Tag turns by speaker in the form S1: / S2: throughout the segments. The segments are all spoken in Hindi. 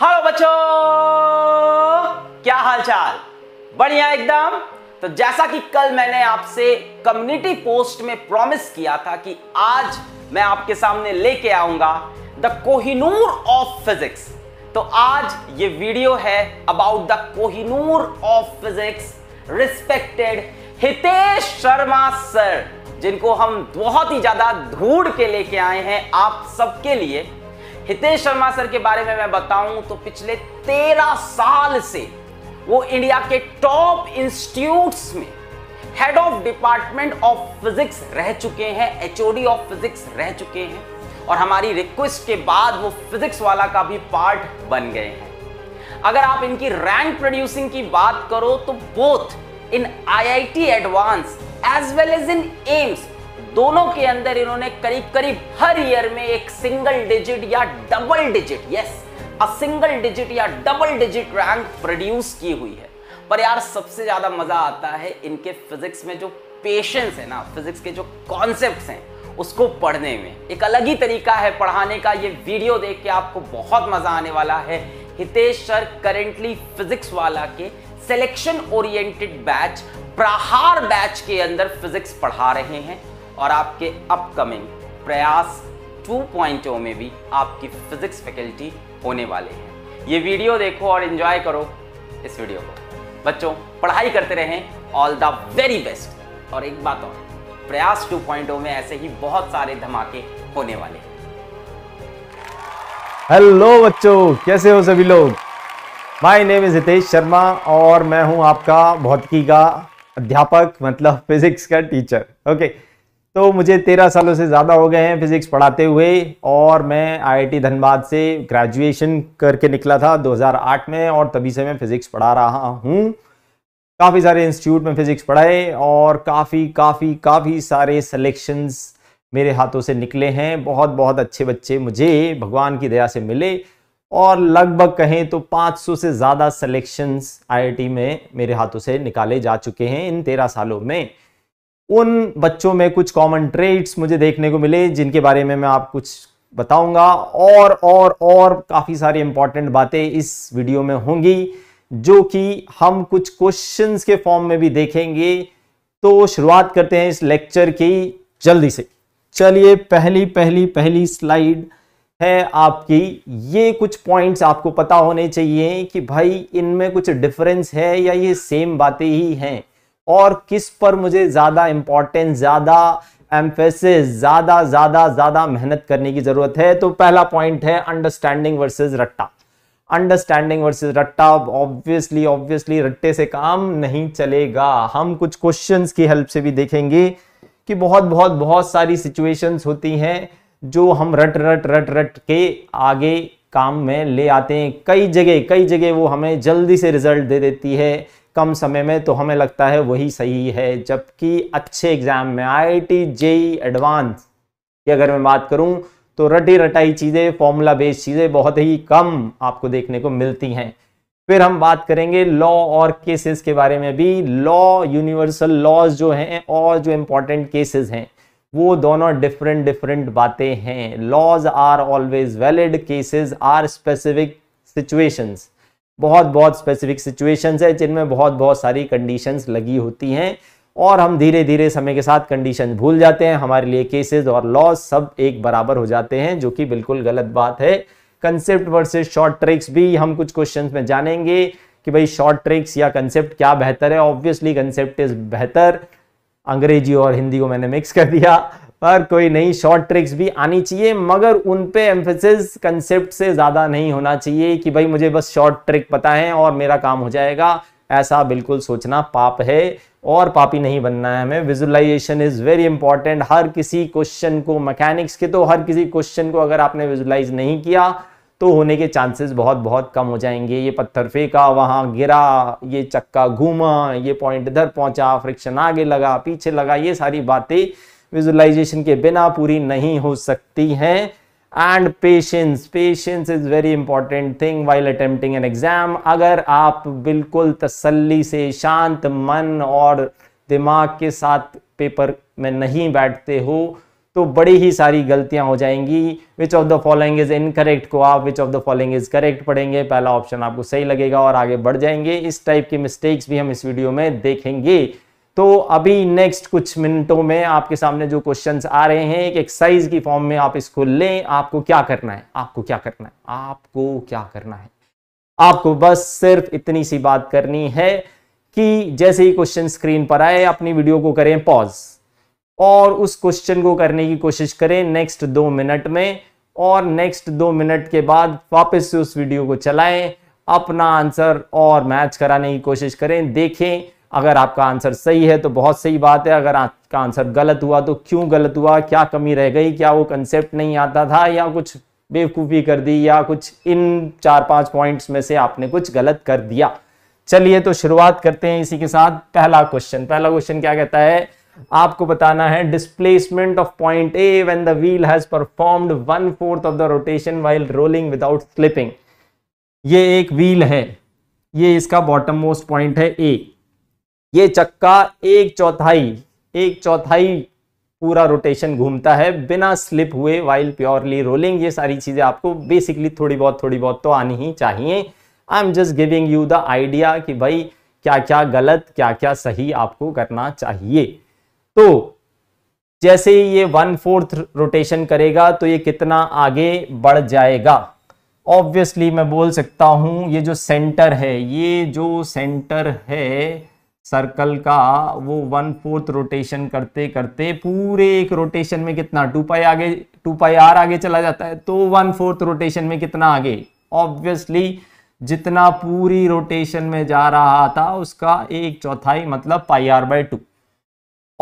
S1: हेलो बच्चों क्या हाल चाल बढ़िया एकदम तो जैसा कि कल मैंने आपसे कम्युनिटी पोस्ट में प्रॉमिस किया था कि आज मैं आपके सामने लेके आऊंगा द कोहिनूर ऑफ फिजिक्स तो आज ये वीडियो है about the Kohinoor of physics respected Hitesh Sharma sir जिनको हम बहुत ही ज्यादा ढूंढ के लेके आए हैं आप सबके लिए हितेश शर्मा सर के बारे में मैं बताऊं तो पिछले तेरह साल से वो इंडिया के टॉप इंस्टीट्यूट्स में head of department of physics रह चुके हैं एचओडी ऑफ फिजिक्स रह चुके हैं और हमारी रिक्वेस्ट के बाद वो फिजिक्स वाला का भी पार्ट बन गए हैं अगर आप इनकी रैंक प्रोड्यूसिंग की बात करो तो both in IIT advance as well as in AIIMS दोनों के अंदर इन्होंने करीब करीब हर ईयर में एक सिंगल डिजिट या double digit yes a single digit या डबल डिजिट रैंक प्रोड्यूस की हुई है पर यार सबसे ज्यादा मजा आता है इनके फिजिक्स में जो पेशेंस है ना फिजिक्स के जो कॉन्सेप्ट हैं उसको पढ़ने में एक अलग ही तरीका है पढ़ाने का ये वीडियो देख के आपको बहुत मजा आने वाला है Hitesh sir currently Physics Wallah के selection oriented batch Prahar batch के अंदर फिजिक्स पढ़ा रहे हैं और आपके अपकमिंग प्रयास 2.0 में भी आपकी फिजिक्स फैकल्टी होने वाले हैं ये वीडियो देखो और इन्जॉय करो इस वीडियो को बच्चों पढ़ाई करते रहें ऑल द वेरी बेस्ट और एक बात और प्रयास 2.0 में ऐसे ही बहुत सारे धमाके होने वाले हैं
S2: हेलो बच्चों कैसे हो सभी लोग my name is Hitesh Sharma और मैं हूं आपका भौतिकी का अध्यापक मतलब फिजिक्स का टीचर ओके okay. तो मुझे तेरह सालों से ज़्यादा हो गए हैं फिज़िक्स पढ़ाते हुए और मैं आईआईटी धनबाद से ग्रेजुएशन करके निकला था 2008 में और तभी से मैं फ़िज़िक्स पढ़ा रहा हूँ काफ़ी सारे इंस्टीट्यूट में फ़िज़िक्स पढ़ाए और काफ़ी काफ़ी काफ़ी सारे सिलेक्शंस मेरे हाथों से निकले हैं बहुत बहुत अच्छे बच्चे मुझे भगवान की दया से मिले और लगभग कहें तो 500 से ज़्यादा सिलेक्शंस आईआईटी में मेरे हाथों से निकाले जा चुके हैं इन तेरह सालों में उन बच्चों में कुछ कॉमन ट्रेड्स मुझे देखने को मिले जिनके बारे में मैं आप कुछ बताऊंगा और और और काफ़ी सारी इंपॉर्टेंट बातें इस वीडियो में होंगी जो कि हम कुछ क्वेश्चंस के फॉर्म में भी देखेंगे तो शुरुआत करते हैं इस लेक्चर की जल्दी से चलिए पहली पहली पहली स्लाइड है आपकी ये कुछ पॉइंट्स आपको पता होने चाहिए कि भाई इनमें कुछ डिफरेंस है या ये सेम बातें ही हैं और किस पर मुझे ज़्यादा इंपॉर्टेंस ज़्यादा एम्फेसिस ज़्यादा ज़्यादा ज़्यादा मेहनत करने की ज़रूरत है तो पहला पॉइंट है अंडरस्टैंडिंग वर्सेज रट्टा अंडरस्टैंडिंग वर्सेज रट्टा ऑब्वियसली ऑब्वियसली रट्टे से काम नहीं चलेगा हम कुछ क्वेश्चन की हेल्प से भी देखेंगे कि बहुत बहुत बहुत सारी सिचुएशंस होती हैं जो हम रट रट रट रट के आगे काम में ले आते हैं कई जगह कई जगह वो हमें जल्दी से रिजल्ट दे देती है कम समय में तो हमें लगता है वही सही है जबकि अच्छे एग्जाम में I I T JEE advance की अगर मैं बात करूं तो रटी रटाई चीज़ें फॉर्मूला बेस्ड चीज़ें बहुत ही कम आपको देखने को मिलती हैं फिर हम बात करेंगे लॉ और केसेस के बारे में भी लॉ यूनिवर्सल लॉज जो हैं और जो इम्पोर्टेंट केसेस हैं वो दोनों डिफरेंट डिफरेंट बातें हैं laws are always valid cases are specific situations बहुत बहुत स्पेसिफिक सिचुएशंस है जिनमें बहुत बहुत सारी कंडीशंस लगी होती हैं और हम धीरे धीरे समय के साथ कंडीशन भूल जाते हैं हमारे लिए केसेस और लॉस सब एक बराबर हो जाते हैं जो कि बिल्कुल गलत बात है कंसेप्ट वर्सेज शॉर्ट ट्रिक्स भी हम कुछ क्वेश्चन में जानेंगे कि भाई शॉर्ट ट्रिक्स या कंसेप्ट क्या बेहतर है ऑब्वियसली कंसेप्ट इज बेहतर अंग्रेजी और हिंदी को मैंने मिक्स कर दिया पर कोई नई शॉर्ट ट्रिक्स भी आनी चाहिए मगर उन पे एम्फेसिस कंसेप्ट से ज़्यादा नहीं होना चाहिए कि भाई मुझे बस शॉर्ट ट्रिक पता है और मेरा काम हो जाएगा ऐसा बिल्कुल सोचना पाप है और पापी नहीं बनना है हमें विजुलाइजेशन इज़ वेरी इंपॉर्टेंट हर किसी क्वेश्चन को मैकेनिक्स के तो हर किसी क्वेश्चन को अगर आपने विजुलाइज नहीं किया तो होने के चांसेस बहुत बहुत कम हो जाएंगे ये पत्थर फेंका वहाँ गिरा ये चक्का घूमा ये पॉइंट इधर पहुँचा फ्रिक्शन आगे लगा पीछे लगा ये सारी बातें विजुलाइजेशन के बिना पूरी नहीं हो सकती है and patience patience is very important thing while attempting an exam अगर आप बिल्कुल तसल्ली से शांत मन और दिमाग के साथ पेपर में नहीं बैठते हो तो बड़ी ही सारी गलतियां हो जाएंगी which of the following is incorrect को आप which of the following is correct पढ़ेंगे पहला ऑप्शन आपको सही लगेगा और आगे बढ़ जाएंगे इस टाइप के मिस्टेक्स भी हम इस वीडियो में देखेंगे तो अभी नेक्स्ट कुछ मिनटों में आपके सामने जो क्वेश्चंस आ रहे हैं एक एक्सरसाइज की फॉर्म में आप इसको लें आपको क्या करना है आपको क्या करना है आपको क्या करना है आपको बस सिर्फ इतनी सी बात करनी है कि जैसे ही क्वेश्चन स्क्रीन पर आए अपनी वीडियो को करें पॉज और उस क्वेश्चन को करने की कोशिश करें नेक्स्ट दो मिनट में और नेक्स्ट दो मिनट के बाद वापस से उस वीडियो को चलाएं अपना आंसर और मैच कराने की कोशिश करें देखें अगर आपका आंसर सही है तो बहुत सही बात है अगर आपका आंसर गलत हुआ तो क्यों गलत हुआ क्या कमी रह गई क्या वो कंसेप्ट नहीं आता था या कुछ बेवकूफ़ी कर दी या कुछ इन चार पांच पॉइंट्स में से आपने कुछ गलत कर दिया चलिए तो शुरुआत करते हैं इसी के साथ पहला क्वेश्चन पहला क्वेश्चन क्या कहता है आपको बताना है displacement of point A when the wheel has performed one fourth of the rotation while rolling without slipping ये एक व्हील है ये इसका बॉटम मोस्ट पॉइंट है ए ये चक्का एक चौथाई एक चौथाई पूरा रोटेशन घूमता है बिना स्लिप हुए वाइल प्योरली रोलिंग ये सारी चीज़ें आपको बेसिकली थोड़ी बहुत थोड़ी बहुत तो आनी ही चाहिए I am just giving you the idea कि भाई क्या क्या गलत क्या क्या सही आपको करना चाहिए तो जैसे ये वन फोर्थ रोटेशन करेगा तो ये कितना आगे बढ़ जाएगा ऑब्वियसली मैं बोल सकता हूं ये जो सेंटर है ये जो सेंटर है सर्कल का वो वन फोर्थ रोटेशन करते करते पूरे एक रोटेशन में कितना टू पाई आगे टू पाई आर आगे चला जाता है तो वन फोर्थ रोटेशन में कितना आगे ऑब्वियसली जितना पूरी रोटेशन में जा रहा था उसका एक चौथाई मतलब पाई आर बाई टू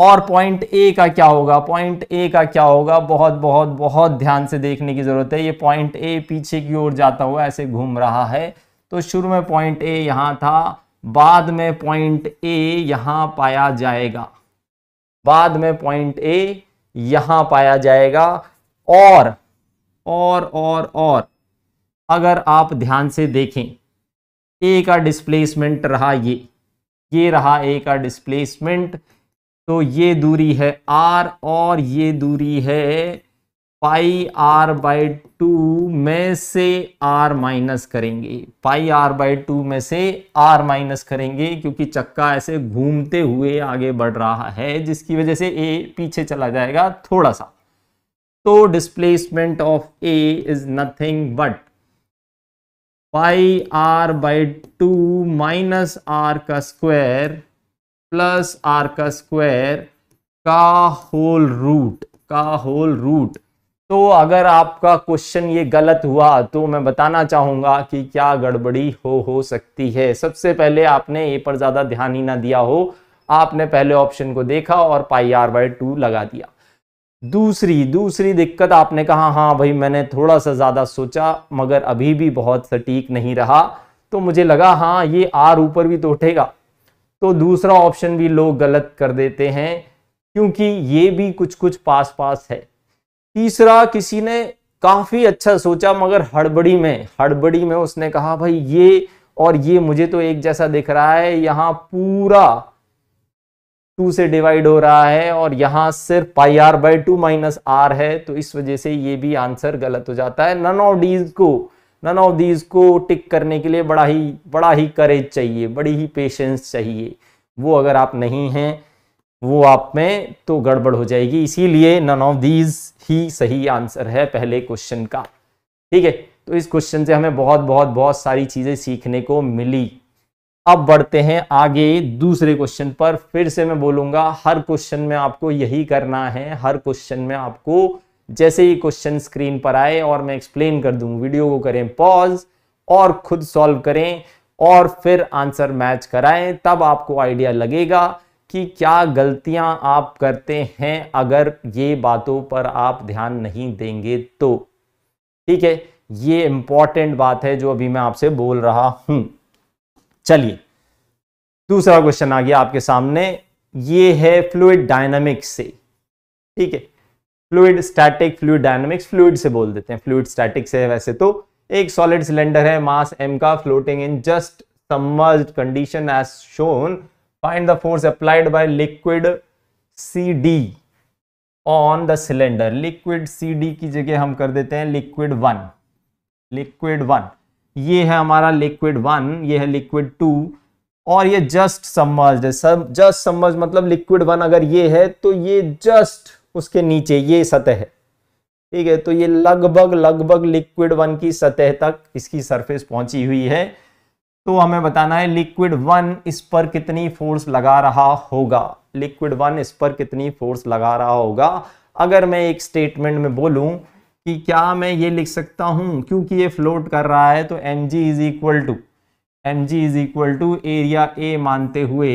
S2: और पॉइंट ए का क्या होगा पॉइंट ए का क्या होगा बहुत बहुत बहुत ध्यान से देखने की ज़रूरत है ये पॉइंट ए पीछे की ओर जाता हुआ ऐसे घूम रहा है तो शुरू में पॉइंट ए यहाँ था बाद में पॉइंट ए यहां पाया जाएगा बाद में पॉइंट ए यहां पाया जाएगा और और और और अगर आप ध्यान से देखें ए का डिस्प्लेसमेंट रहा ये ये रहा ए का डिस्प्लेसमेंट तो ये दूरी है आर और ये दूरी है पाई आर बाय टू में से आर माइनस करेंगे पाई आर बाई टू में से आर माइनस करेंगे क्योंकि चक्का ऐसे घूमते हुए आगे बढ़ रहा है जिसकी वजह से ए पीछे चला जाएगा थोड़ा सा तो displacement of A is nothing but pi r by two minus r का स्क्वायर प्लस आर का स्क्वायर का होल रूट का होल रूट तो अगर आपका क्वेश्चन ये गलत हुआ तो मैं बताना चाहूँगा कि क्या गड़बड़ी हो हो सकती है सबसे पहले आपने ए पर ज़्यादा ध्यान ही ना दिया हो आपने पहले ऑप्शन को देखा और पाई आर बाई टू लगा दिया दूसरी दूसरी दिक्कत आपने कहा हाँ भाई मैंने थोड़ा सा ज़्यादा सोचा मगर अभी भी बहुत सटीक नहीं रहा तो मुझे लगा हाँ ये आर ऊपर भी तो उठेगा तो दूसरा ऑप्शन भी लोग गलत कर देते हैं क्योंकि ये भी कुछ कुछ पास पास है तीसरा किसी ने काफी अच्छा सोचा मगर हड़बड़ी में हड़बड़ी में उसने कहा भाई ये और ये मुझे तो एक जैसा दिख रहा है यहाँ पूरा टू से डिवाइड हो रहा है और यहाँ सिर्फ pi r by two minus r है तो इस वजह से ये भी आंसर गलत हो जाता है नन ऑफ डीज को नन ऑफ डीज को टिक करने के लिए बड़ा ही बड़ा ही करेज चाहिए बड़ी ही पेशेंस चाहिए वो अगर आप नहीं हैं वो आप में तो गड़बड़ हो जाएगी इसीलिए नन ऑफ दीज ही सही आंसर है पहले क्वेश्चन का ठीक है तो इस क्वेश्चन से हमें बहुत बहुत बहुत सारी चीज़ें सीखने को मिली अब बढ़ते हैं आगे दूसरे क्वेश्चन पर फिर से मैं बोलूंगा हर क्वेश्चन में आपको यही करना है हर क्वेश्चन में आपको जैसे ही क्वेश्चन स्क्रीन पर आए और मैं एक्सप्लेन कर दूँ वीडियो को करें पॉज और खुद सॉल्व करें और फिर आंसर मैच कराएं तब आपको आइडिया लगेगा कि क्या गलतियां आप करते हैं अगर ये बातों पर आप ध्यान नहीं देंगे तो ठीक है ये इंपॉर्टेंट बात है जो अभी मैं आपसे बोल रहा हूं चलिए दूसरा क्वेश्चन आ गया आपके सामने ये है फ्लूड डायनामिक्स से ठीक है fluid static fluid dynamics fluid से बोल देते हैं फ्लूड स्टैटिक से वैसे तो एक सॉलिड सिलेंडर है मास एम का फ्लोटिंग इन जस्ट समीशन as shown find the force applied by liquid cd on the cylinder liquid C D की जगह हम कर देते हैं लिक्विड वन लिक्विड वन ये है हमारा लिक्विड वन ये है लिक्विड टू और ये जस्ट सम्मर्ज है सब जस्ट सम्मर्ज मतलब लिक्विड वन अगर ये है तो ये जस्ट उसके नीचे ये सतह है ठीक है तो ये लगभग लगभग लिक्विड वन की सतह तक इसकी सरफेस पहुंची हुई है तो हमें बताना है लिक्विड वन इस पर कितनी फोर्स लगा रहा होगा लिक्विड वन इस पर कितनी फोर्स लगा रहा होगा अगर मैं एक स्टेटमेंट में बोलूं कि क्या मैं ये लिख सकता हूं क्योंकि ये फ्लोट कर रहा है तो M G is equal to M G is equal to area A मानते हुए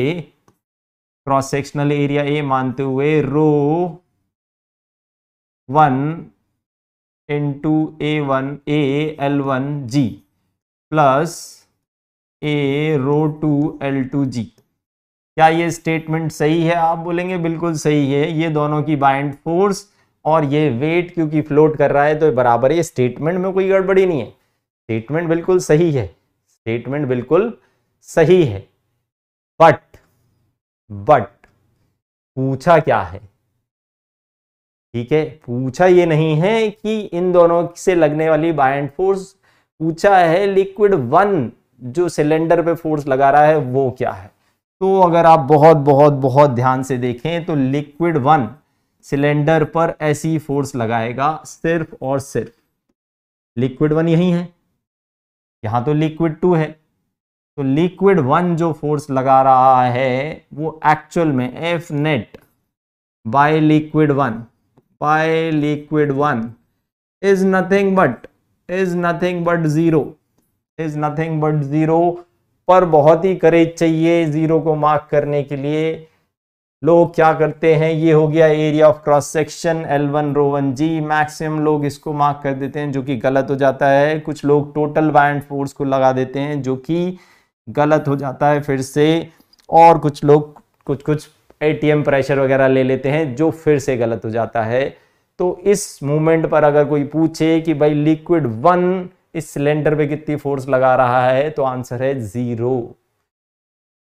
S2: क्रॉस सेक्शनल एरिया ए मानते हुए rho one into A one A L one G plus A rho two L two G क्या ये स्टेटमेंट सही है आप बोलेंगे बिल्कुल सही है ये दोनों की बाइंड फोर्स और ये वेट क्योंकि फ्लोट कर रहा है तो बराबर ये स्टेटमेंट में कोई गड़बड़ी नहीं है स्टेटमेंट बिल्कुल सही है स्टेटमेंट बिल्कुल सही है बट बट पूछा क्या है ठीक है पूछा ये नहीं है कि इन दोनों से लगने वाली बाइंड फोर्स पूछा है लिक्विड वन जो सिलेंडर पे फोर्स लगा रहा है वो क्या है तो अगर आप बहुत बहुत बहुत ध्यान से देखें तो लिक्विड वन सिलेंडर पर ऐसी फोर्स लगाएगा सिर्फ और सिर्फ लिक्विड वन यही है यहां तो लिक्विड टू है तो लिक्विड वन जो फोर्स लगा रहा है वो एक्चुअल में F net by liquid one by liquid one is nothing but is nothing but zero is nothing but zero पर बहुत ही करेज चाहिए जीरो को मार्क करने के लिए लोग क्या करते हैं ये हो गया area of cross section L one rho one G maximum लोग इसको मार्क कर देते हैं जो कि गलत हो जाता है कुछ लोग टोटल बैंड फोर्स को लगा देते हैं जो कि गलत हो जाता है फिर से और कुछ लोग कुछ कुछ एटीएम प्रेशर वगैरह ले लेते हैं जो फिर से गलत हो जाता है तो इस मूवमेंट पर अगर कोई पूछे कि भाई लिक्विड वन इस सिलेंडर पे कितनी फोर्स लगा रहा है तो आंसर है ज़ीरो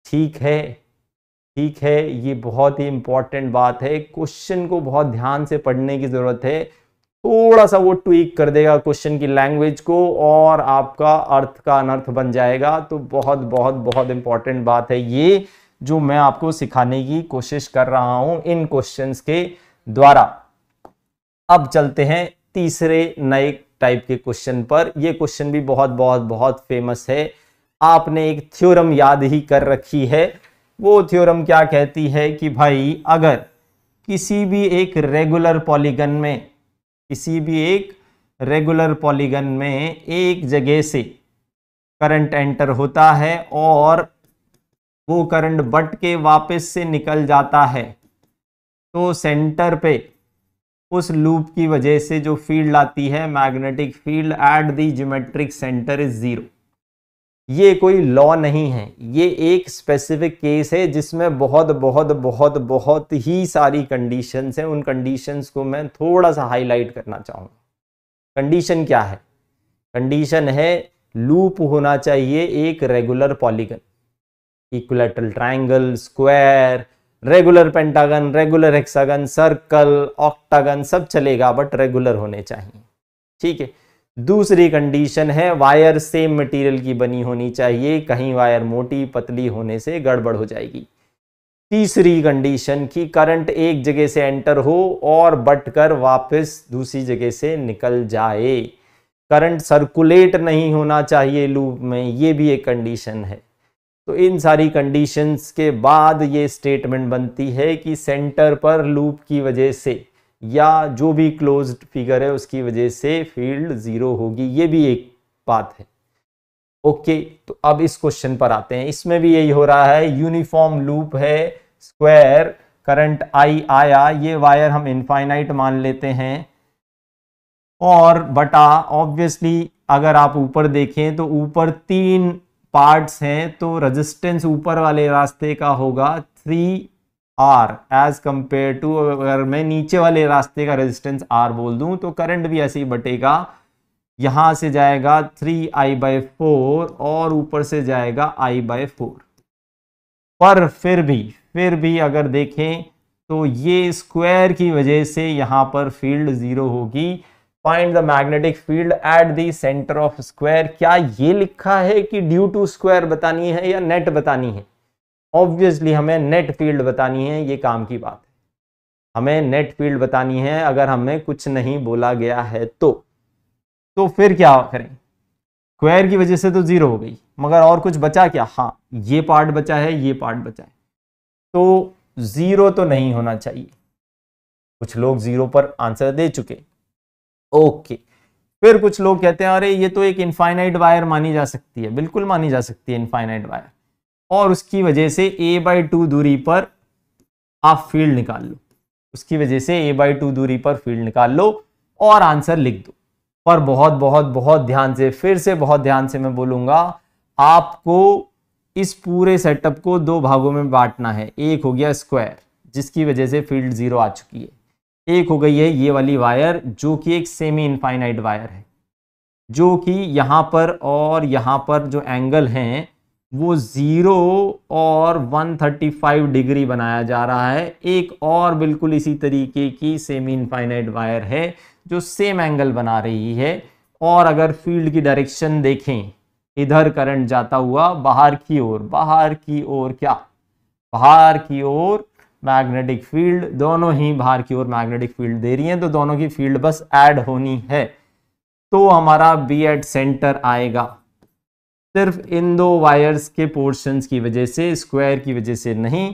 S2: ठीक है ठीक है ये बहुत ही इंपॉर्टेंट बात है क्वेश्चन को बहुत ध्यान से पढ़ने की ज़रूरत है थोड़ा सा वो ट्वीक कर देगा क्वेश्चन की लैंग्वेज को और आपका अर्थ का अनर्थ बन जाएगा तो बहुत बहुत बहुत इंपॉर्टेंट बात है ये जो मैं आपको सिखाने की कोशिश कर रहा हूं इन क्वेश्चंस के द्वारा अब चलते हैं तीसरे नए टाइप के क्वेश्चन पर यह क्वेश्चन भी बहुत बहुत बहुत फेमस है आपने एक थ्योरम याद ही कर रखी है वो थ्योरम क्या कहती है कि भाई अगर किसी भी एक रेगुलर पॉलीगन में किसी भी एक रेगुलर पॉलीगन में एक जगह से करंट एंटर होता है और वो करंट बट के वापस से निकल जाता है तो सेंटर पे उस लूप की वजह से जो फील्ड आती है magnetic field at the geometric centre is zero ये कोई लॉ नहीं है ये एक स्पेसिफिक केस है जिसमें बहुत बहुत बहुत बहुत ही सारी कंडीशंस हैं उन कंडीशंस को मैं थोड़ा सा हाईलाइट करना चाहूँगा कंडीशन क्या है कंडीशन है लूप होना चाहिए एक regular polygon equilateral triangle square regular pentagon regular hexagon circle octagon सब चलेगा बट रेगुलर होने चाहिए ठीक है दूसरी कंडीशन है वायर सेम मटेरियल की बनी होनी चाहिए कहीं वायर मोटी पतली होने से गड़बड़ हो जाएगी तीसरी कंडीशन की करंट एक जगह से एंटर हो और बट कर वापस दूसरी जगह से निकल जाए करंट सर्कुलेट नहीं होना चाहिए लूप में ये भी एक कंडीशन है तो इन सारी कंडीशंस के बाद ये स्टेटमेंट बनती है कि सेंटर पर लूप की वजह से या जो भी क्लोज फिगर है उसकी वजह से फील्ड ज़ीरो होगी ये भी एक बात है ओके okay, तो अब इस क्वेश्चन पर आते हैं इसमें भी यही हो रहा है यूनिफॉर्म लूप है स्क्वायर करंट आई आया ये वायर हम इनफाइनाइट मान लेते हैं और बटा ऑब्वियसली अगर आप ऊपर देखें तो ऊपर तीन पार्ट्स हैं तो रेजिस्टेंस ऊपर वाले रास्ते का होगा three R as compared to अगर मैं नीचे वाले रास्ते का रेजिस्टेंस आर बोल दूं तो करंट भी ऐसे ही बटेगा यहाँ से जाएगा थ्री आई बाई फोर और ऊपर से जाएगा आई बाई फोर पर फिर भी फिर भी अगर देखें तो ये स्क्वायर की वजह से यहाँ पर फील्ड ज़ीरो होगी find the magnetic field at देंटर सेंटर ऑफ स्क्वायर क्या ये लिखा है कि ड्यू टू स्क्वायर बतानी है या नेट बतानी है ऑब्वियसली हमें नेट फील्ड बतानी है ये काम की बात है हमें नेट फील्ड बतानी है अगर हमें कुछ नहीं बोला गया है तो तो फिर क्या करें स्क्वायर की वजह से तो जीरो हो गई मगर और कुछ बचा क्या हाँ ये पार्ट बचा है ये पार्ट बचा है तो जीरो तो नहीं होना चाहिए कुछ लोग जीरो पर आंसर दे चुके ओके फिर कुछ लोग कहते हैं अरे ये तो एक इनफाइनाइट वायर मानी जा सकती है बिल्कुल मानी जा सकती है इनफाइनाइट वायर और उसकी वजह से ए बाई टू दूरी पर आप फील्ड निकाल लो उसकी वजह से ए बाई टू दूरी पर फील्ड निकाल लो और आंसर लिख दो पर बहुत बहुत बहुत ध्यान से फिर से बहुत ध्यान से मैं बोलूंगा आपको इस पूरे सेटअप को दो भागों में बांटना है एक हो गया स्क्वायर जिसकी वजह से फील्ड जीरो आ चुकी है एक हो गई है ये वाली वायर जो कि एक सेमी इनफाइनाइट वायर है जो कि यहाँ पर और यहाँ पर जो एंगल हैं वो ज़ीरो और 135 डिग्री बनाया जा रहा है एक और बिल्कुल इसी तरीके की सेमी इनफाइनाइट वायर है जो सेम एंगल बना रही है और अगर फील्ड की डायरेक्शन देखें इधर करंट जाता हुआ बाहर की ओर बाहर की ओर क्या बाहर की ओर मैग्नेटिक फील्ड दोनों ही बाहर की ओर मैग्नेटिक फील्ड दे रही हैं तो दोनों की फील्ड बस ऐड होनी है तो हमारा बी एट सेंटर आएगा सिर्फ इन दो वायर्स के पोर्शंस की वजह से स्क्वायर की वजह से नहीं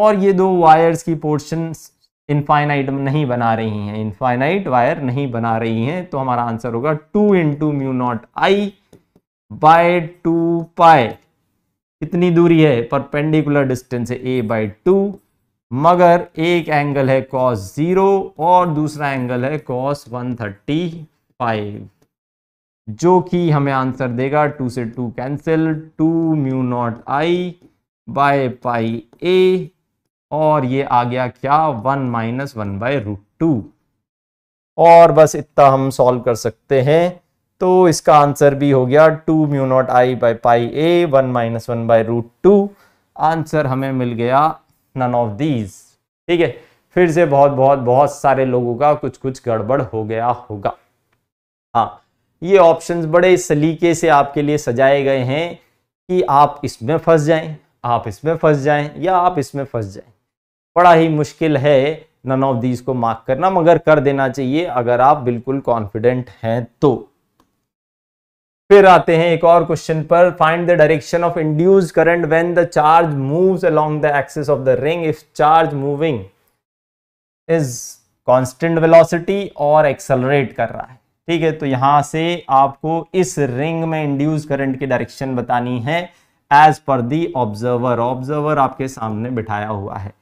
S2: और ये दो वायर्स की पोर्शंस इनफाइनाइट नहीं बना रही हैं इनफाइनाइट वायर नहीं बना रही हैं तो हमारा आंसर होगा two into mu not I by two pi कितनी दूरी है परपेंडिकुलर डिस्टेंस है ए बाई टू मगर एक एंगल है कॉस जीरो और दूसरा एंगल है कॉस वन थर्टी फाइव जो कि हमें आंसर देगा टू से two cancel two mu not I by pi A और ये आ गया क्या one minus one by root two और बस इतना हम सॉल्व कर सकते हैं तो इसका आंसर भी हो गया two mu not I by pi A one minus one by root two answer हमें मिल गया नन ऑफ दीज ठीक है फिर से बहुत बहुत बहुत सारे लोगों का कुछ कुछ गड़बड़ हो गया होगा हाँ ये ऑप्शंस बड़े सलीके से आपके लिए सजाए गए हैं कि आप इसमें फंस जाएं आप इसमें फंस जाएं या आप इसमें फंस जाएं बड़ा ही मुश्किल है नन ऑफ दीज को मार्क करना मगर कर देना चाहिए अगर आप बिल्कुल कॉन्फिडेंट हैं तो फिर आते हैं एक और क्वेश्चन पर find the direction of induced current when the charge moves along the axis of the ring if charge moving is constant velocity और एक्सेलरेट कर रहा है ठीक है तो यहां से आपको इस रिंग में इंड्यूस करंट की डायरेक्शन बतानी है एज पर दी ऑब्जर्वर ऑब्जर्वर आपके सामने बिठाया हुआ है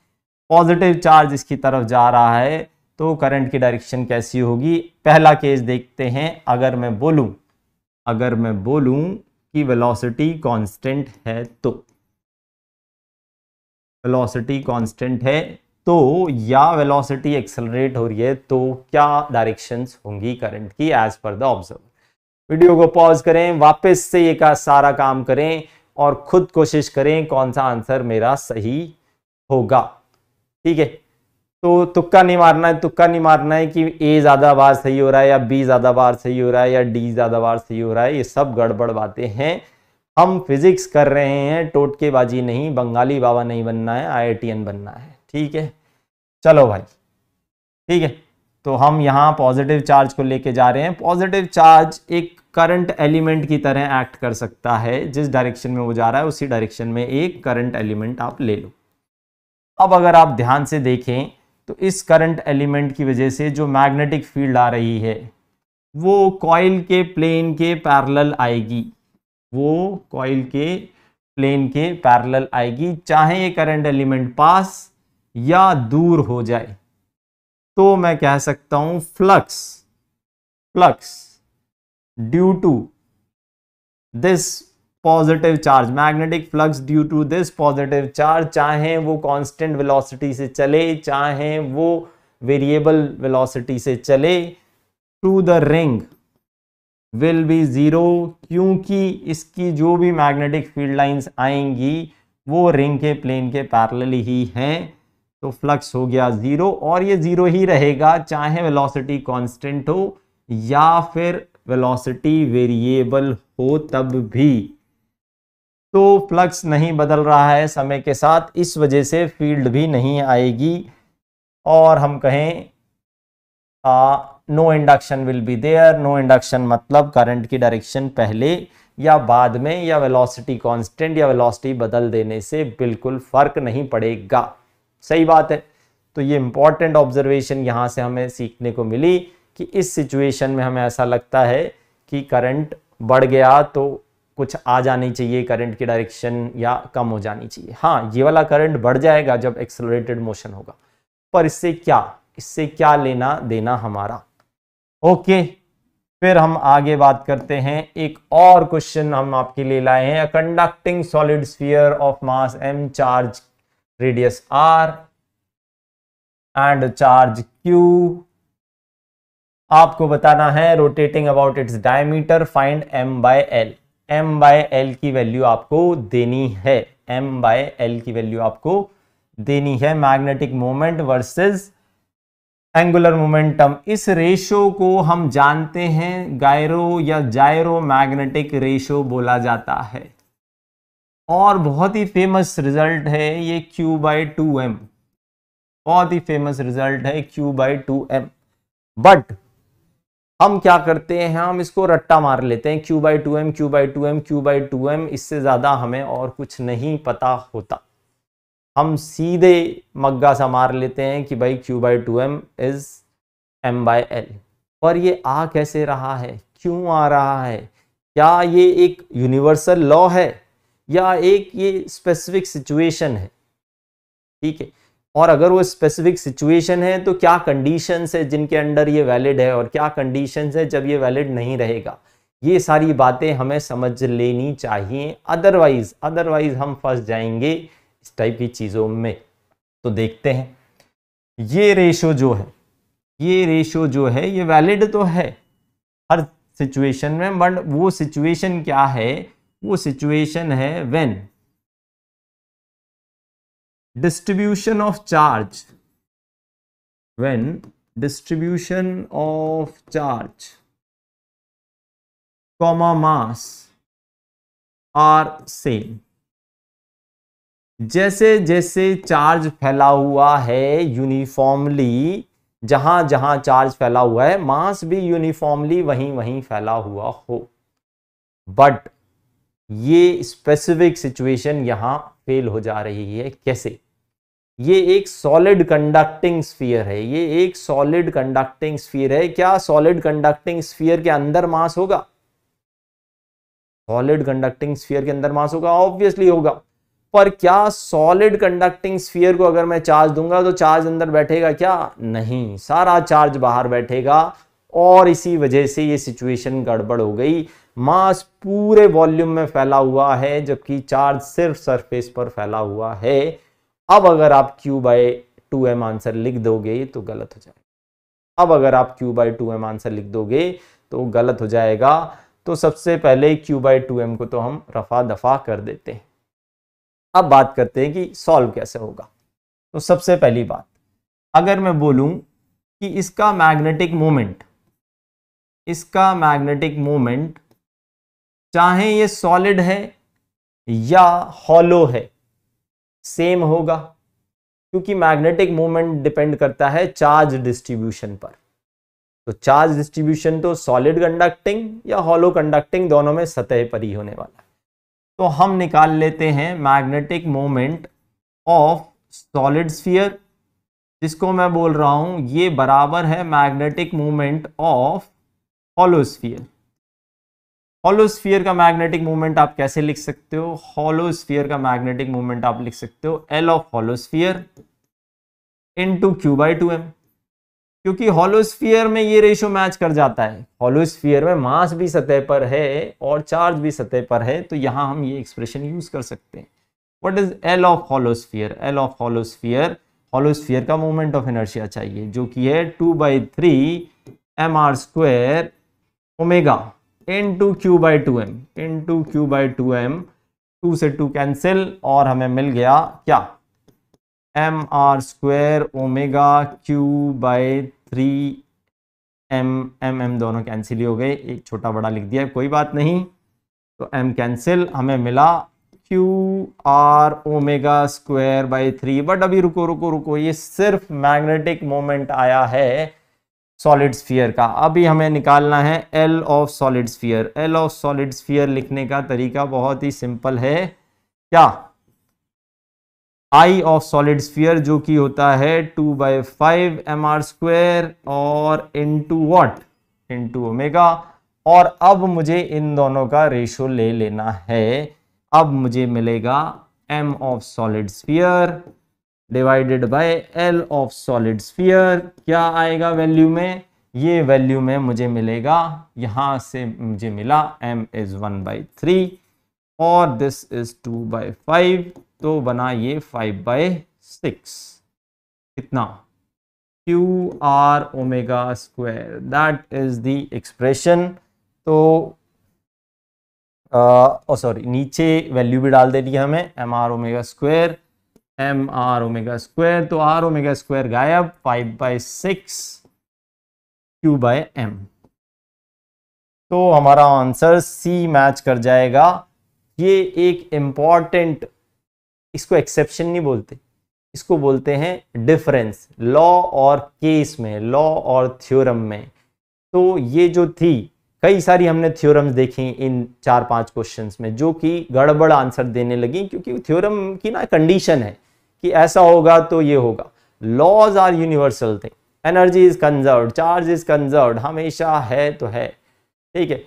S2: पॉजिटिव चार्ज इसकी तरफ जा रहा है तो करंट की डायरेक्शन कैसी होगी पहला केस देखते हैं अगर मैं बोलूं अगर मैं बोलूं कि वेलोसिटी कांस्टेंट है तो वेलोसिटी कांस्टेंट है तो या वेलोसिटी एक्सलरेट हो रही है तो क्या डायरेक्शंस होंगी करंट की एज पर द ऑब्जर्वर वीडियो को पॉज करें वापस से ये का सारा काम करें और खुद कोशिश करें कौन सा आंसर मेरा सही होगा ठीक है तो तुक्का नहीं मारना है तुक्का नहीं मारना है कि ए ज़्यादा बार सही हो रहा है या बी ज़्यादा बार सही हो रहा है या डी ज़्यादा बार सही हो रहा है ये सब गड़बड़ बातें हैं हम फिजिक्स कर रहे हैं टोटकेबाजी नहीं बंगाली बाबा नहीं बनना है आई बनना है ठीक है चलो भाई ठीक है तो हम यहाँ पॉजिटिव चार्ज को लेके जा रहे हैं पॉजिटिव चार्ज एक करंट एलिमेंट की तरह एक्ट कर सकता है जिस डायरेक्शन में वो जा रहा है उसी डायरेक्शन में एक करंट एलिमेंट आप ले लो अब अगर आप ध्यान से देखें तो इस करंट एलिमेंट की वजह से जो मैग्नेटिक फील्ड आ रही है वो कॉयल के प्लेन के पैरेलल आएगी वो कॉयल के प्लेन के पैरेलल आएगी चाहे ये करंट एलिमेंट पास या दूर हो जाए तो मैं कह सकता हूं flux flux due to this positive charge magnetic flux due to this positive charge चाहे वो कांस्टेंट वेलोसिटी से चले चाहे वो वेरिएबल वेलोसिटी से चले to the ring will be zero क्योंकि इसकी जो भी मैग्नेटिक फील्ड लाइंस आएंगी वो रिंग के प्लेन के पैरेलल ही हैं तो फ्लक्स हो गया ज़ीरो और ये ज़ीरो ही रहेगा चाहे वेलोसिटी कांस्टेंट हो या फिर वेलोसिटी वेरिएबल हो तब भी तो फ्लक्स नहीं बदल रहा है समय के साथ इस वजह से फील्ड भी नहीं आएगी और हम कहें no induction will be there no induction मतलब करंट की डायरेक्शन पहले या बाद में या वेलोसिटी कांस्टेंट या वेलोसिटी बदल देने से बिल्कुल फर्क नहीं पड़ेगा सही बात है तो ये इंपॉर्टेंट ऑब्जर्वेशन यहाँ से हमें सीखने को मिली कि इस सिचुएशन में हमें ऐसा लगता है कि करंट बढ़ गया तो कुछ आ जानी चाहिए करंट की डायरेक्शन या कम हो जानी चाहिए हाँ ये वाला करंट बढ़ जाएगा जब एक्सलोरेटेड मोशन होगा पर इससे क्या इससे क्या लेना देना हमारा ओके फिर हम आगे बात करते हैं एक और क्वेश्चन हम आपके लिए लाए हैं conducting solid sphere of mass M charge radius R and charge Q आपको बताना है rotating about its diameter find M by L M by L की वैल्यू आपको देनी है एम बाय एल की वैल्यू आपको देनी है magnetic moment versus angular momentum इस रेशो को हम जानते हैं गायरो या जायरो मैग्नेटिक रेशो बोला जाता है और बहुत ही फेमस रिजल्ट है ये Q बाई टू एम बहुत ही फेमस रिजल्ट है Q by two M but हम क्या करते हैं हम इसको रट्टा मार लेते हैं Q by two M Q by two M Q by two M इससे ज़्यादा हमें और कुछ नहीं पता होता हम सीधे मग्गा सा मार लेते हैं कि भाई Q by two M is M by L पर ये आ कैसे रहा है क्यों आ रहा है क्या ये एक यूनिवर्सल लॉ है या एक ये स्पेसिफिक सिचुएशन है ठीक है और अगर वो स्पेसिफिक सिचुएशन है तो क्या कंडीशंस है जिनके अंडर ये वैलिड है और क्या कंडीशंस है जब ये वैलिड नहीं रहेगा ये सारी बातें हमें समझ लेनी चाहिए अदरवाइज अदरवाइज हम फंस जाएंगे इस टाइप की चीज़ों में तो देखते हैं ये रेशो जो है ये रेशो जो है ये वैलिड तो है हर सिचुएशन में बट वो सिचुएशन क्या है वो सिचुएशन है when distribution of charge when distribution of charge comma mass are same जैसे जैसे चार्ज फैला हुआ है यूनिफॉर्मली जहां जहां चार्ज फैला हुआ है मास भी यूनिफॉर्मली वहीं वहीं फैला हुआ हो बट ये स्पेसिफिक सिचुएशन यहां फेल हो जा रही है कैसे ये एक सॉलिड कंडक्टिंग स्फीयर है ये एक सॉलिड कंडक्टिंग स्फीयर है क्या सॉलिड कंडक्टिंग स्फीयर के अंदर मास होगा सॉलिड कंडक्टिंग स्फीयर के अंदर मास होगा ऑब्वियसली होगा पर क्या सॉलिड कंडक्टिंग स्फीयर को अगर मैं चार्ज दूंगा तो चार्ज अंदर बैठेगा क्या नहीं सारा चार्ज बाहर बैठेगा और इसी वजह से ये सिचुएशन गड़बड़ हो गई मास पूरे वॉल्यूम में फैला हुआ है जबकि चार्ज सिर्फ सरफेस पर फैला हुआ है अब अगर आप Q by two M answer लिख दोगे तो गलत हो जाएगा अब अगर आप Q by two M answer लिख दोगे तो गलत हो जाएगा तो सबसे पहले Q बाई टू एम को तो हम रफा दफा कर देते हैं अब बात करते हैं कि सॉल्व कैसे होगा तो सबसे पहली बात अगर मैं बोलूं कि इसका मैग्नेटिक मोमेंट इसका मैग्नेटिक मोमेंट चाहे ये सॉलिड है या हॉलो है सेम होगा क्योंकि मैग्नेटिक मोमेंट डिपेंड करता है चार्ज डिस्ट्रीब्यूशन पर तो चार्ज डिस्ट्रीब्यूशन तो सॉलिड कंडक्टिंग या हॉलो कंडक्टिंग दोनों में सतह पर ही होने वाला है तो हम निकाल लेते हैं magnetic moment of solid sphere जिसको मैं बोल रहा हूं ये बराबर है magnetic moment of hollow sphere hollow sphere का मैग्नेटिक मूवमेंट आप कैसे लिख सकते हो होलोस्फियर का मैग्नेटिक मूवमेंट आप लिख सकते हो L of hollow sphere into Q by two M क्योंकि होलोस्फियर में ये रेशो मैच कर जाता है होलोस्फियर में मास भी सतह पर है और चार्ज भी सतह पर है तो यहाँ हम ये एक्सप्रेशन यूज कर सकते हैं what is L of hollow sphere L of hollow sphere hollow sphere का मोमेंट ऑफ इनर्शिया चाहिए जो कि है two by three M R square omega into Q by two M into Q by two M two से टू कैंसिल और हमें मिल गया क्या M R square omega Q by three M M M दोनों कैंसिल ही हो गए एक छोटा बड़ा लिख दिया कोई बात नहीं तो एम कैंसिल हमें मिला Q R omega square by three but अभी रुको रुको रुको ये सिर्फ मैग्नेटिक मोमेंट आया है सॉलिड स्फीयर का अभी हमें निकालना है L of solid sphere L of solid sphere लिखने का तरीका बहुत ही सिंपल है क्या आई ऑफ सॉलिड स्फीयर जो कि होता है two by five M R square और into what into omega और अब मुझे इन दोनों का रेशो ले लेना है अब मुझे मिलेगा M of solid sphere divided by L of solid sphere क्या आएगा वैल्यू में ये वैल्यू में मुझे मिलेगा यहां से मुझे मिला M is one by three और this is two by five तो बना ये फाइव बाई सिक्स कितना Q R omega square that is the expression तो सॉरी uh, oh, नीचे वैल्यू भी डाल दे है हमें M R omega square M R omega square तो आर ओमेगा स्क्वायर गायब five by six Q by M तो हमारा आंसर सी मैच कर जाएगा ये एक इंपॉर्टेंट इसको एक्सेप्शन नहीं बोलते इसको बोलते हैं डिफरेंस लॉ और केस में लॉ और थ्योरम में तो ये जो थी कई सारी हमने थ्योरम्स देखी इन चार पांच क्वेश्चंस में जो कि गड़बड़ आंसर देने लगी क्योंकि थ्योरम की ना कंडीशन है कि ऐसा होगा तो ये होगा laws are universal thing energy is conserve charge is conserve हमेशा है तो है ठीक है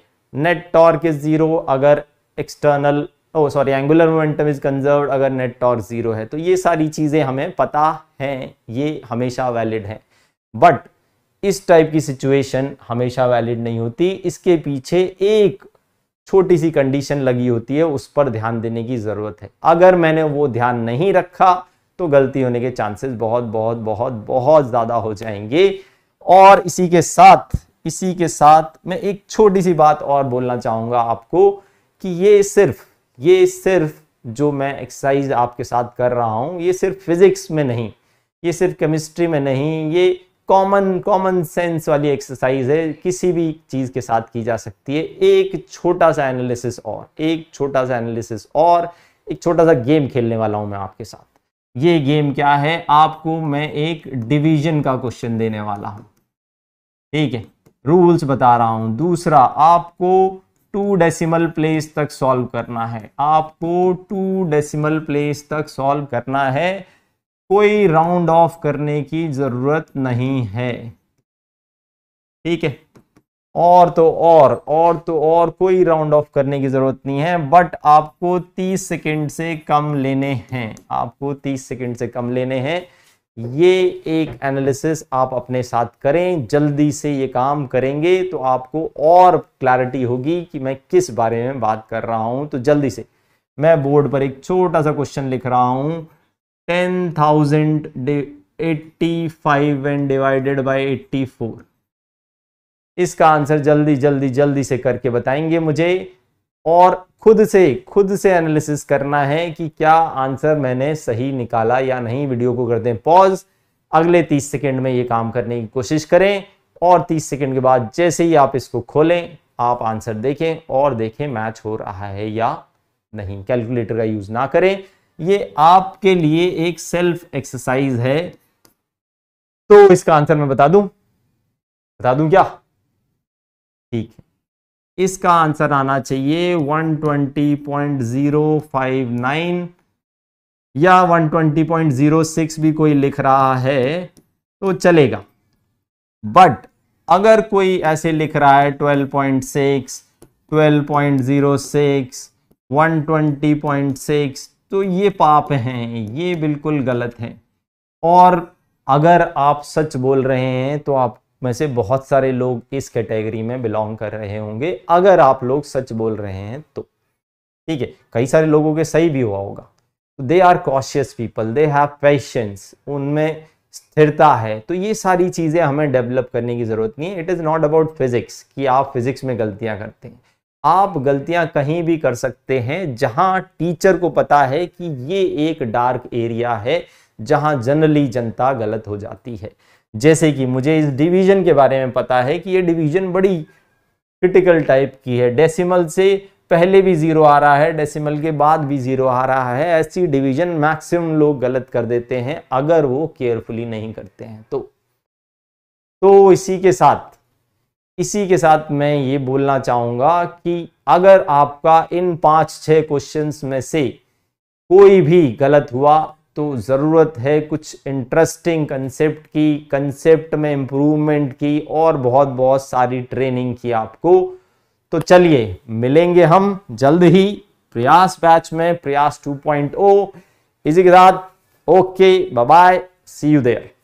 S2: नेट टॉर्क इज जीरो अगर external oh sorry angular momentum is conserve अगर नेट टॉर्क जीरो है तो ये सारी चीज़ें हमें पता हैं ये हमेशा वैलिड है बट इस टाइप की सिचुएशन हमेशा वैलिड नहीं होती इसके पीछे एक छोटी सी कंडीशन लगी होती है उस पर ध्यान देने की ज़रूरत है अगर मैंने वो ध्यान नहीं रखा तो गलती होने के चांसेस बहुत बहुत बहुत बहुत ज़्यादा हो जाएंगे और इसी के साथ इसी के साथ मैं एक छोटी सी बात और बोलना चाहूँगा आपको कि ये सिर्फ ये सिर्फ जो मैं एक्सरसाइज आपके साथ कर रहा हूँ ये सिर्फ फिज़िक्स में नहीं ये सिर्फ केमिस्ट्री में नहीं ये कॉमन कॉमन सेंस वाली एक्सरसाइज है किसी भी चीज़ के साथ की जा सकती है एक छोटा सा एनालिसिस और एक छोटा सा एनालिसिस और एक छोटा सा गेम खेलने वाला हूँ मैं आपके साथ ये गेम क्या है आपको मैं एक डिवीजन का क्वेश्चन देने वाला हूं ठीक है रूल्स बता रहा हूं दूसरा आपको टू डेसिमल प्लेस तक सॉल्व करना है आपको टू डेसिमल प्लेस तक सॉल्व करना है कोई राउंड ऑफ करने की ज़रूरत नहीं है ठीक है और तो और और तो और कोई राउंड ऑफ करने की ज़रूरत नहीं है बट आपको 30 सेकंड से कम लेने हैं आपको 30 सेकंड से कम लेने हैं ये एक एनालिसिस आप अपने साथ करें जल्दी से ये काम करेंगे तो आपको और क्लैरिटी होगी कि मैं किस बारे में बात कर रहा हूँ तो जल्दी से मैं बोर्ड पर एक छोटा सा क्वेश्चन लिख रहा हूँ ten thousand eighty five and divided by eighty four इसका आंसर जल्दी जल्दी जल्दी से करके बताएंगे मुझे और खुद से खुद से एनालिसिस करना है कि क्या आंसर मैंने सही निकाला या नहीं वीडियो को कर दें पॉज अगले 30 सेकंड में ये काम करने की कोशिश करें और 30 सेकंड के बाद जैसे ही आप इसको खोलें आप आंसर देखें और देखें मैच हो रहा है या नहीं कैलकुलेटर का यूज़ ना करें ये आपके लिए एक सेल्फ एक्सरसाइज है तो इसका आंसर मैं बता दूं बता दूं क्या ठीक है इसका आंसर आना चाहिए 120.059 या 120.06 भी कोई लिख रहा है तो चलेगा बट अगर कोई ऐसे लिख रहा है 12.6 12.06 120.6 तो ये पाप हैं ये बिल्कुल गलत हैं और अगर आप सच बोल रहे हैं तो आप में से बहुत सारे लोग इस कैटेगरी में बिलोंग कर रहे होंगे अगर आप लोग सच बोल रहे हैं तो ठीक है कई सारे लोगों के सही भी हुआ होगा they are cautious people they have patience उनमें स्थिरता है तो ये सारी चीज़ें हमें डेवलप करने की ज़रूरत नहीं है it is not about physics कि आप फिज़िक्स में गलतियां करते हैं आप गलतियां कहीं भी कर सकते हैं जहां टीचर को पता है कि ये एक डार्क एरिया है जहां जनरली जनता गलत हो जाती है जैसे कि मुझे इस डिवीज़न के बारे में पता है कि ये डिवीज़न बड़ी क्रिटिकल टाइप की है डेसिमल से पहले भी ज़ीरो आ रहा है डेसिमल के बाद भी ज़ीरो आ रहा है ऐसी डिवीज़न मैक्सिमम लोग गलत कर देते हैं अगर वो केयरफुली नहीं करते हैं तो तो इसी के साथ इसी के साथ मैं ये बोलना चाहूँगा कि अगर आपका इन पाँच छः क्वेश्चंस में से कोई भी गलत हुआ तो ज़रूरत है कुछ इंटरेस्टिंग कंसेप्ट की कंसेप्ट में इम्प्रूवमेंट की और बहुत बहुत सारी ट्रेनिंग की आपको तो चलिए मिलेंगे हम जल्द ही प्रयास बैच में प्रयास 2.0 इसी के साथ okay bye bye see you there